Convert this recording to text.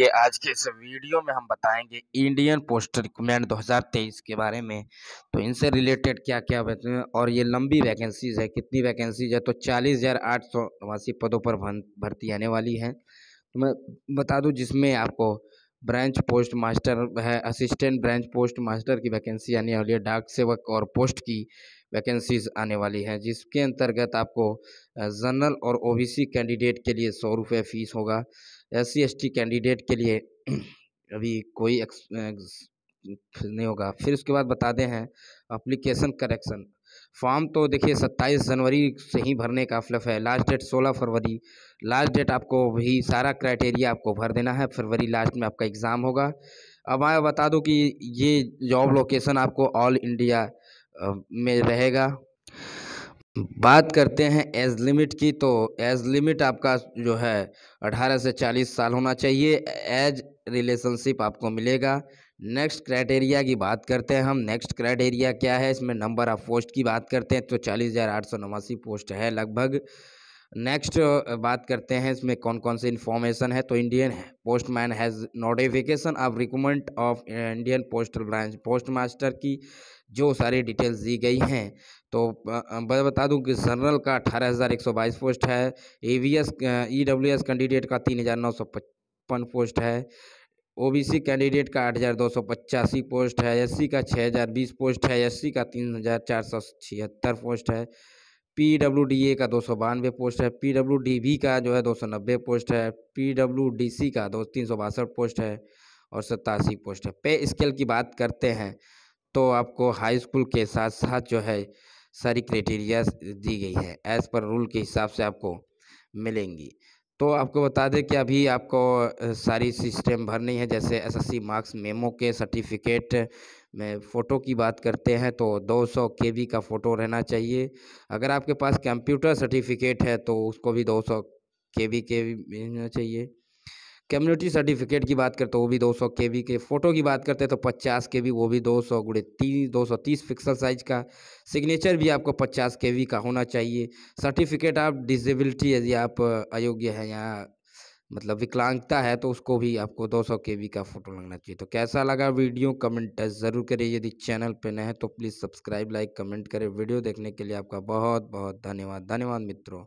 आइए आज के इस वीडियो में हम बताएंगे इंडियन पोस्ट रिकमेंड 2023 के बारे में तो इनसे रिलेटेड क्या क्या और ये लंबी वैकेंसीज़ है कितनी वैकेंसीज है तो चालीस हज़ार आठ सौ नवासी पदों पर भर्ती आने वाली है तो मैं बता दूँ जिसमें आपको ब्रांच पोस्ट मास्टर है असिस्टेंट ब्रांच पोस्ट मास्टर की वैकेंसी आने वाली है डाक सेवक और पोस्ट की वैकेंसीज आने वाली हैं जिसके अंतर्गत आपको जनरल और ओबीसी कैंडिडेट के लिए सौ रुपये फ़ीस होगा एस सी कैंडिडेट के लिए अभी कोई एक्स, एक्स नहीं होगा फिर उसके बाद दें हैं अप्लीकेशन करेक्शन फॉर्म तो देखिए 27 जनवरी से ही भरने का फ्लफ है लास्ट डेट 16 फरवरी लास्ट डेट आपको भी सारा क्राइटेरिया आपको भर देना है फरवरी लास्ट में आपका एग्ज़ाम होगा अब मैं बता दूं कि ये जॉब लोकेशन आपको ऑल इंडिया में रहेगा बात करते हैं एज लिमिट की तो एज लिमिट आपका जो है 18 से 40 साल होना चाहिए एज रिलेशनशिप आपको मिलेगा नेक्स्ट क्राइटेरिया की बात करते हैं हम नेक्स्ट क्राइटेरिया क्या है इसमें नंबर ऑफ पोस्ट की बात करते हैं तो चालीस हज़ार आठ सौ नवासी पोस्ट है लगभग नेक्स्ट बात करते हैं इसमें कौन कौन सी इन्फॉर्मेशन है तो Indian postman has notification of recruitment of Indian postal branch post master की जो सारी डिटेल्स दी गई हैं तो मैं बता दूं कि जनरल का अठारह हज़ार एक सौ बाईस पोस्ट है A V S E W S candidate का तीन हज़ार नौ सौ पचपन पोस्ट है ओबीसी कैंडिडेट का आठ हज़ार दो सौ पचासी पोस्ट है एससी का छः हज़ार बीस पोस्ट है एससी का तीन हज़ार चार सौ छिहत्तर पोस्ट है पी डब्ल्यू डी ए का दो सौ बानवे पोस्ट है पी डब्ल्यू डी बी का जो है दो सौ नब्बे पोस्ट है पी डब्ल्यू डी सी का दो तीन सौ बासठ पोस्ट है और सत्तासी पोस्ट है पे स्केल की बात करते हैं तो आपको हाई स्कूल के साथ साथ जो है सारी क्राइटेरिया दी गई है एज़ पर रूल के हिसाब से आपको मिलेंगी तो आपको बता दें कि अभी आपको सारी सिस्टम भरनी है जैसे एसएससी मार्क्स मेमो के सर्टिफिकेट में फ़ोटो की बात करते हैं तो 200 वी का फ़ोटो रहना चाहिए अगर आपके पास कंप्यूटर सर्टिफिकेट है तो उसको भी 200 सौ के के रहना चाहिए कम्युनिटी सर्टिफिकेट की बात करते तो वो भी 200 सौ के के फ़ोटो की बात करते हैं तो 50 बी वो भी 200 सौ गुड़े तीन दो पिक्सल साइज का सिग्नेचर भी आपको 50 वी का होना चाहिए सर्टिफिकेट आप डिजेबिलिटी यदि आप अयोग्य हैं या मतलब विकलांगता है तो उसको भी आपको 200 सौ के का फ़ोटो लगना चाहिए तो कैसा लगा वीडियो कमेंट ज़रूर करें यदि चैनल पर नए हैं तो प्लीज़ सब्सक्राइब लाइक कमेंट करें वीडियो देखने के लिए आपका बहुत बहुत धन्यवाद धन्यवाद मित्रों